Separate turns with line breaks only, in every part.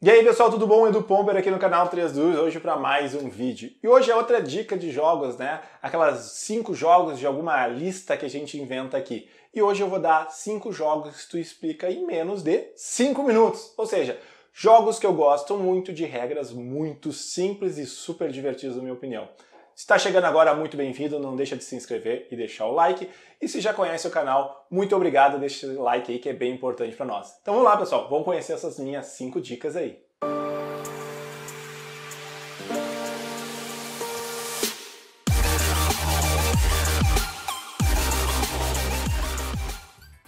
E aí pessoal, tudo bom? Edu Pomper aqui no canal 32, hoje para mais um vídeo. E hoje é outra dica de jogos, né? Aquelas cinco jogos de alguma lista que a gente inventa aqui. E hoje eu vou dar cinco jogos que tu explica em menos de cinco minutos. Ou seja, jogos que eu gosto muito de regras muito simples e super divertidos, na minha opinião. Se está chegando agora, muito bem-vindo. Não deixa de se inscrever e deixar o like. E se já conhece o canal, muito obrigado. Deixa o like aí que é bem importante para nós. Então vamos lá, pessoal. Vamos conhecer essas minhas 5 dicas aí.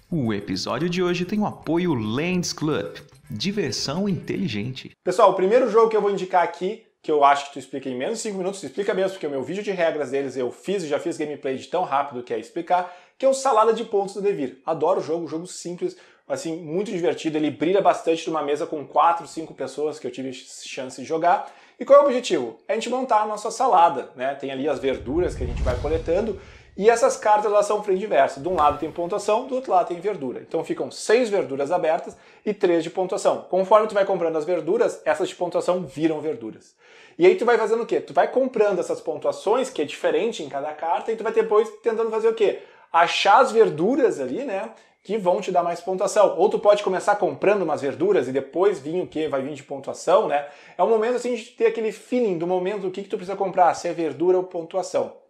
O episódio de hoje tem o apoio Lands Club. Diversão inteligente. Pessoal, o primeiro jogo que eu vou indicar aqui que eu acho que tu explica em menos de 5 minutos, explica mesmo, porque o meu vídeo de regras deles eu fiz e já fiz gameplay de tão rápido que é explicar, que é o Salada de Pontos do Devir. Adoro o jogo, jogo simples, assim, muito divertido, ele brilha bastante numa mesa com 4, 5 pessoas que eu tive chance de jogar. E qual é o objetivo? É a gente montar a nossa salada, né? Tem ali as verduras que a gente vai coletando e essas cartas elas são frente e verso. De um lado tem pontuação, do outro lado tem verdura. Então ficam seis verduras abertas e três de pontuação. Conforme tu vai comprando as verduras, essas de pontuação viram verduras. E aí tu vai fazendo o quê? Tu vai comprando essas pontuações, que é diferente em cada carta, e tu vai depois tentando fazer o quê? Achar as verduras ali, né? que vão te dar mais pontuação. Ou tu pode começar comprando umas verduras e depois vir o quê? vai vir de pontuação, né? É um momento assim de ter aquele feeling do momento do que, que tu precisa comprar, se é verdura ou pontuação.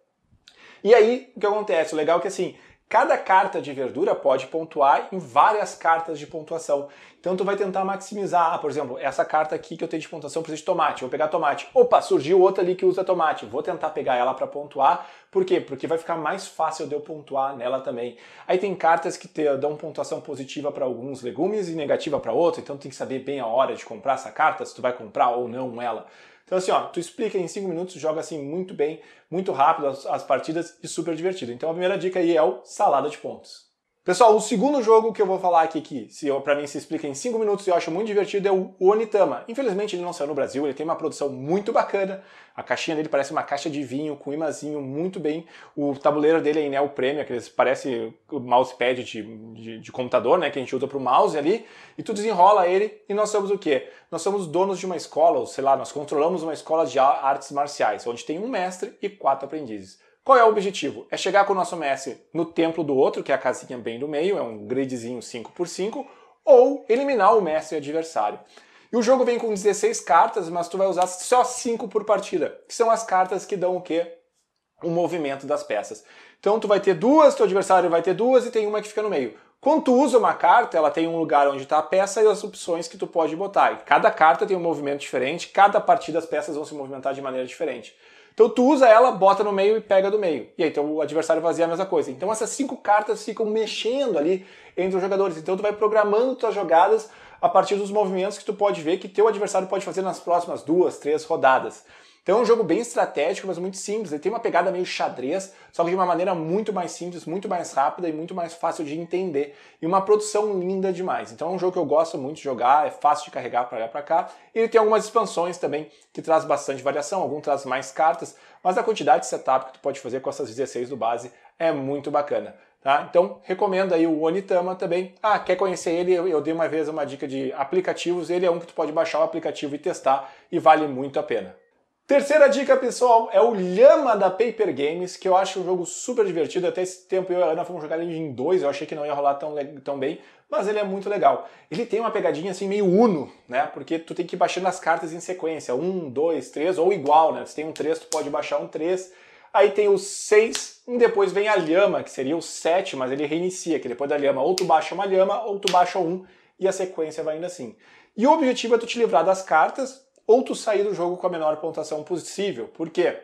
E aí, o que acontece? O legal é que assim, Cada carta de verdura pode pontuar em várias cartas de pontuação. Então tu vai tentar maximizar, ah, por exemplo, essa carta aqui que eu tenho de pontuação precisa de tomate, vou pegar tomate. Opa, surgiu outra ali que usa tomate, vou tentar pegar ela para pontuar. Por quê? Porque vai ficar mais fácil de eu pontuar nela também. Aí tem cartas que te dão pontuação positiva para alguns legumes e negativa para outros, então tu tem que saber bem a hora de comprar essa carta, se tu vai comprar ou não ela. Então, assim, ó, tu explica em 5 minutos, joga assim muito bem, muito rápido as, as partidas e super divertido. Então, a primeira dica aí é o salada de pontos. Pessoal, o segundo jogo que eu vou falar aqui, que se para mim se explica em 5 minutos e eu acho muito divertido, é o Onitama. Infelizmente ele não saiu no Brasil, ele tem uma produção muito bacana. A caixinha dele parece uma caixa de vinho com imazinho muito bem. O tabuleiro dele é em Premium, aqueles parece o mousepad de, de, de, computador, né, que a gente usa para o mouse ali. E tu desenrola ele e nós somos o quê? Nós somos donos de uma escola, ou sei lá, nós controlamos uma escola de artes marciais, onde tem um mestre e quatro aprendizes. Qual é o objetivo? É chegar com o nosso mestre no templo do outro, que é a casinha bem do meio, é um gridzinho 5x5, ou eliminar o mestre adversário. E o jogo vem com 16 cartas, mas tu vai usar só 5 por partida, que são as cartas que dão o quê? O movimento das peças. Então tu vai ter duas, teu adversário vai ter duas e tem uma que fica no meio. Quando tu usa uma carta, ela tem um lugar onde está a peça e as opções que tu pode botar. E cada carta tem um movimento diferente, cada partida as peças vão se movimentar de maneira diferente. Então tu usa ela, bota no meio e pega do meio. E aí então, o adversário fazia a mesma coisa. Então essas cinco cartas ficam mexendo ali entre os jogadores. Então tu vai programando tuas jogadas a partir dos movimentos que tu pode ver que teu adversário pode fazer nas próximas duas, três rodadas. Então é um jogo bem estratégico, mas muito simples. Ele tem uma pegada meio xadrez, só que de uma maneira muito mais simples, muito mais rápida e muito mais fácil de entender. E uma produção linda demais. Então é um jogo que eu gosto muito de jogar, é fácil de carregar para lá para cá. E ele tem algumas expansões também que traz bastante variação, algum traz mais cartas, mas a quantidade de setup que tu pode fazer com essas 16 do base é muito bacana. Tá? Então, recomendo aí o Onitama também. Ah, quer conhecer ele? Eu, eu dei uma vez uma dica de aplicativos. Ele é um que tu pode baixar o aplicativo e testar e vale muito a pena. Terceira dica, pessoal, é o Lhama da Paper Games, que eu acho um jogo super divertido. Até esse tempo eu e a Ana fomos jogar ele em dois, eu achei que não ia rolar tão, tão bem, mas ele é muito legal. Ele tem uma pegadinha assim meio uno, né? Porque tu tem que ir baixando as cartas em sequência. Um, dois, três, ou igual, né? Se tem um três, tu pode baixar um três. Aí tem o seis, e depois vem a lhama, que seria o sete, mas ele reinicia, que depois da lhama ou tu baixa uma lhama, ou tu baixa um, e a sequência vai indo assim. E o objetivo é tu te livrar das cartas, ou tu sair do jogo com a menor pontuação possível. Por quê?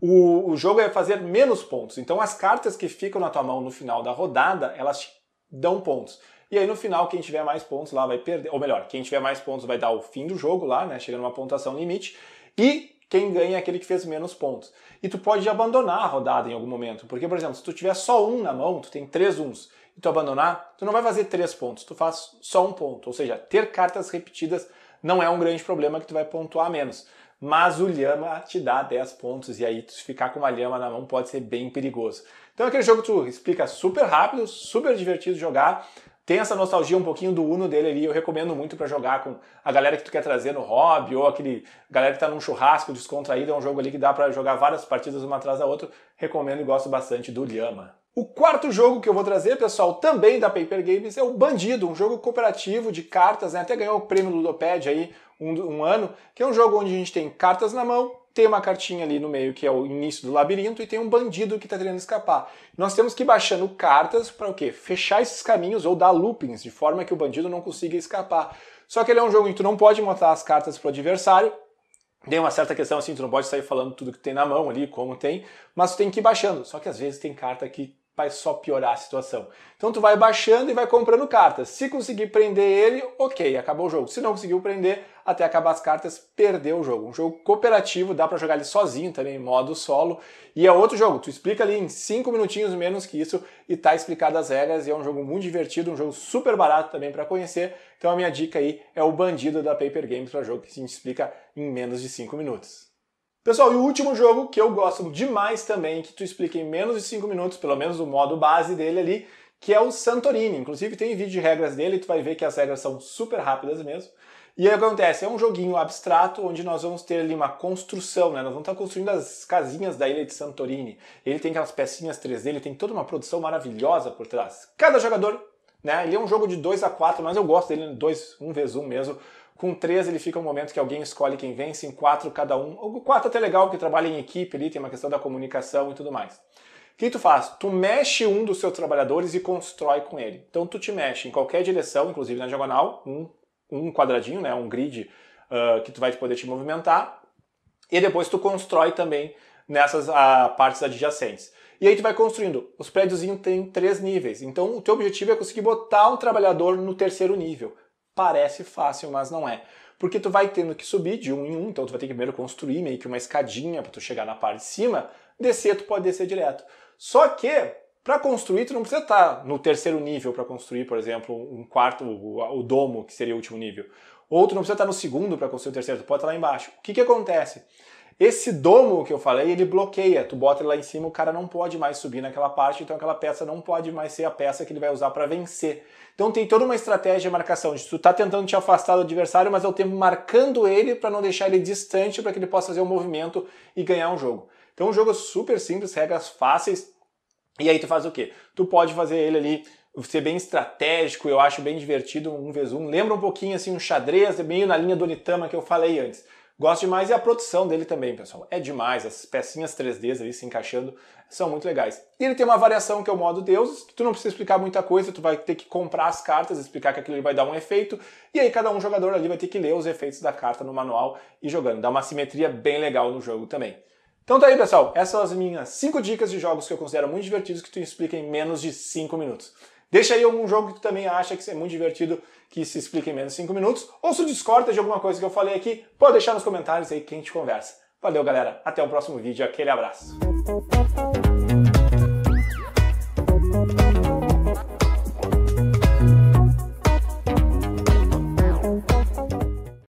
O, o jogo é fazer menos pontos. Então as cartas que ficam na tua mão no final da rodada, elas te dão pontos. E aí no final, quem tiver mais pontos lá vai perder. Ou melhor, quem tiver mais pontos vai dar o fim do jogo lá, né? Chegando uma pontuação limite. E quem ganha é aquele que fez menos pontos. E tu pode abandonar a rodada em algum momento. Porque, por exemplo, se tu tiver só um na mão, tu tem três uns, e tu abandonar, tu não vai fazer três pontos, tu faz só um ponto. Ou seja, ter cartas repetidas não é um grande problema que tu vai pontuar menos. Mas o lhama te dá 10 pontos e aí tu ficar com uma lhama na mão pode ser bem perigoso. Então aquele jogo que tu explica super rápido, super divertido de jogar. Tem essa nostalgia um pouquinho do Uno dele ali, eu recomendo muito para jogar com a galera que tu quer trazer no hobby ou aquele galera que tá num churrasco descontraído, é um jogo ali que dá para jogar várias partidas uma atrás da outra. Recomendo e gosto bastante do Lhama. O quarto jogo que eu vou trazer, pessoal, também da Paper Games, é o Bandido, um jogo cooperativo de cartas, né? Até ganhou o prêmio Ludopad aí um, um, ano, que é um jogo onde a gente tem cartas na mão, tem uma cartinha ali no meio que é o início do labirinto e tem um bandido que está tentando escapar. Nós temos que ir baixando cartas para o quê? Fechar esses caminhos ou dar loopings, de forma que o bandido não consiga escapar. Só que ele é um jogo em que tu não pode montar as cartas para o adversário, tem uma certa questão assim, tu não pode sair falando tudo que tem na mão ali, como tem, mas tu tem que ir baixando. Só que às vezes tem carta que vai só piorar a situação. Então tu vai baixando e vai comprando cartas. Se conseguir prender ele, ok, acabou o jogo. Se não conseguiu prender, até acabar as cartas, perdeu o jogo. Um jogo cooperativo, dá para jogar ele sozinho também, modo solo. E é outro jogo, tu explica ali em 5 minutinhos menos que isso e tá explicado as regras. E é um jogo muito divertido, um jogo super barato também para conhecer. Então a minha dica aí é o Bandido da Paper Games para jogo que se explica em menos de 5 minutos. Pessoal, e o último jogo que eu gosto demais também, que tu explica em menos de 5 minutos, pelo menos o modo base dele ali, que é o Santorini. Inclusive tem vídeo de regras dele, tu vai ver que as regras são super rápidas mesmo. E aí acontece, é um joguinho abstrato onde nós vamos ter ali uma construção, né? Nós vamos estar tá construindo as casinhas da ilha de Santorini. Ele tem aquelas pecinhas 3D, ele tem toda uma produção maravilhosa por trás. Cada jogador, né? Ele é um jogo de 2 a 4, mas eu gosto dele 2, 1 um vezes 1 um mesmo, com três ele fica um momento que alguém escolhe quem vence, em quatro cada um. O quatro até legal, que trabalha em equipe ali, tem uma questão da comunicação e tudo mais. O que tu faz? Tu mexe um dos seus trabalhadores e constrói com ele. Então tu te mexe em qualquer direção, inclusive na diagonal, um, um quadradinho, né, um grid uh, que tu vai poder te movimentar. E depois tu constrói também nessas uh, partes adjacentes. E aí tu vai construindo. Os prédios têm três níveis. Então o teu objetivo é conseguir botar um trabalhador no terceiro nível parece fácil, mas não é. Porque tu vai tendo que subir de um em um, então tu vai ter que primeiro construir meio que uma escadinha para tu chegar na parte de cima, descer tu pode descer direto. Só que para construir tu não precisa estar tá no terceiro nível para construir, por exemplo, um quarto, o, o, domo, que seria o último nível. Ou tu não precisa estar tá no segundo para construir o terceiro, tu pode estar tá lá embaixo. O que que acontece? Esse domo que eu falei, ele bloqueia. Tu bota ele lá em cima, o cara não pode mais subir naquela parte, então aquela peça não pode mais ser a peça que ele vai usar para vencer. Então tem toda uma estratégia de marcação. Tipo, tu tá tentando te afastar do adversário, mas ao tempo marcando ele para não deixar ele distante para que ele possa fazer um movimento e ganhar um jogo. Então um jogo super simples, regras fáceis. E aí tu faz o quê? Tu pode fazer ele ali ser bem estratégico, eu acho bem divertido um vez um. Lembra um pouquinho assim um xadrez, meio na linha do Onitama que eu falei antes. Gosto demais e a produção dele também, pessoal. É demais, as pecinhas 3Ds ali se encaixando são muito legais. E ele tem uma variação que é o modo deuses, que tu não precisa explicar muita coisa, tu vai ter que comprar as cartas, explicar que aquilo vai dar um efeito, e aí cada um jogador ali vai ter que ler os efeitos da carta no manual e jogando. Dá uma simetria bem legal no jogo também. Então tá aí, pessoal. Essas são as minhas 5 dicas de jogos que eu considero muito divertidos que tu explica em menos de 5 minutos. Deixa aí algum jogo que tu também acha que é muito divertido que se explica em menos de 5 minutos. Ou se discorda de alguma coisa que eu falei aqui, pode deixar nos comentários aí que a gente conversa. Valeu, galera. Até o próximo vídeo. Aquele abraço.